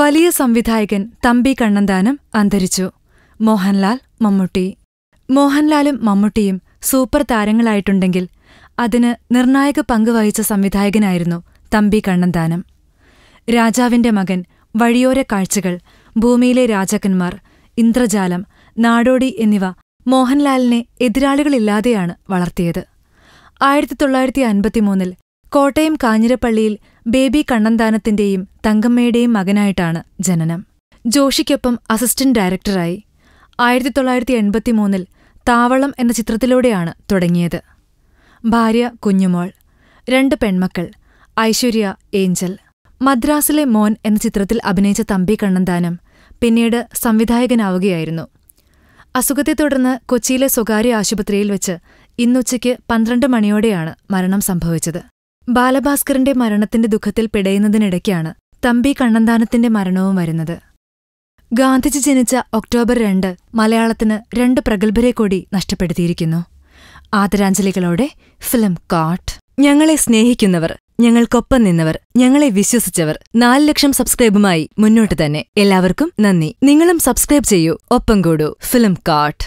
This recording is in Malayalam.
വലിയ സംവിധായകൻ തമ്പി കണ്ണന്താനം അന്തരിച്ചു മോഹൻലാൽ മമ്മൂട്ടി മോഹൻലാലും മമ്മൂട്ടിയും സൂപ്പർ താരങ്ങളായിട്ടുണ്ടെങ്കിൽ അതിന് നിർണായക പങ്ക് വഹിച്ച സംവിധായകനായിരുന്നു തമ്പി കണ്ണന്താനം രാജാവിന്റെ മകൻ വഴിയോര കാഴ്ചകൾ ഭൂമിയിലെ രാജാക്കന്മാർ ഇന്ദ്രജാലം നാടോടി എന്നിവ മോഹൻലാലിനെ എതിരാളികളില്ലാതെയാണ് വളർത്തിയത് ആയിരത്തി തൊള്ളായിരത്തി അൻപത്തിമൂന്നിൽ കോട്ടയം കാഞ്ഞിരപ്പള്ളിയിൽ ബേബി കണ്ണന്താനത്തിന്റെയും തങ്കമ്മയുടെയും മകനായിട്ടാണ് ജനനം ജോഷിക്കൊപ്പം അസിസ്റ്റന്റ് ഡയറക്ടറായി ആയിരത്തി തൊള്ളായിരത്തി എൺപത്തിമൂന്നിൽ താവളം എന്ന ചിത്രത്തിലൂടെയാണ് തുടങ്ങിയത് ഭാര്യ കുഞ്ഞുമോൾ രണ്ട് പെൺമക്കൾ ഐശ്വര്യ ഏഞ്ചൽ മദ്രാസിലെ മോൻ എന്ന ചിത്രത്തിൽ അഭിനയിച്ച തമ്പി കണ്ണന്താനം പിന്നീട് സംവിധായകനാവുകയായിരുന്നു അസുഖത്തെ തുടർന്ന് കൊച്ചിയിലെ സ്വകാര്യ ആശുപത്രിയിൽ വെച്ച് ഇന്നുച്ചയ്ക്ക് പന്ത്രണ്ട് മണിയോടെയാണ് മരണം സംഭവിച്ചത് ബാലഭാസ്കറിന്റെ മരണത്തിന്റെ ദുഃഖത്തിൽ പിടയുന്നതിനിടയ്ക്കാണ് തമ്പി കണ്ണന്താനത്തിന്റെ മരണവും വരുന്നത് ഗാന്ധിജി ജനിച്ച ഒക്ടോബർ രണ്ട് മലയാളത്തിന് രണ്ട് പ്രഗത്ഭരെ കൂടി നഷ്ടപ്പെടുത്തിയിരിക്കുന്നു ആദരാഞ്ജലികളോടെ ഫിലിം കാട്ട് ഞങ്ങളെ സ്നേഹിക്കുന്നവർ ഞങ്ങൾക്കൊപ്പം നിന്നവർ ഞങ്ങളെ വിശ്വസിച്ചവർ നാല് ലക്ഷം സബ്സ്ക്രൈബുമായി മുന്നോട്ട് തന്നെ എല്ലാവർക്കും നന്ദി നിങ്ങളും സബ്സ്ക്രൈബ് ചെയ്യൂ ഒപ്പം കൂടൂ ഫിലിം കാട്ട്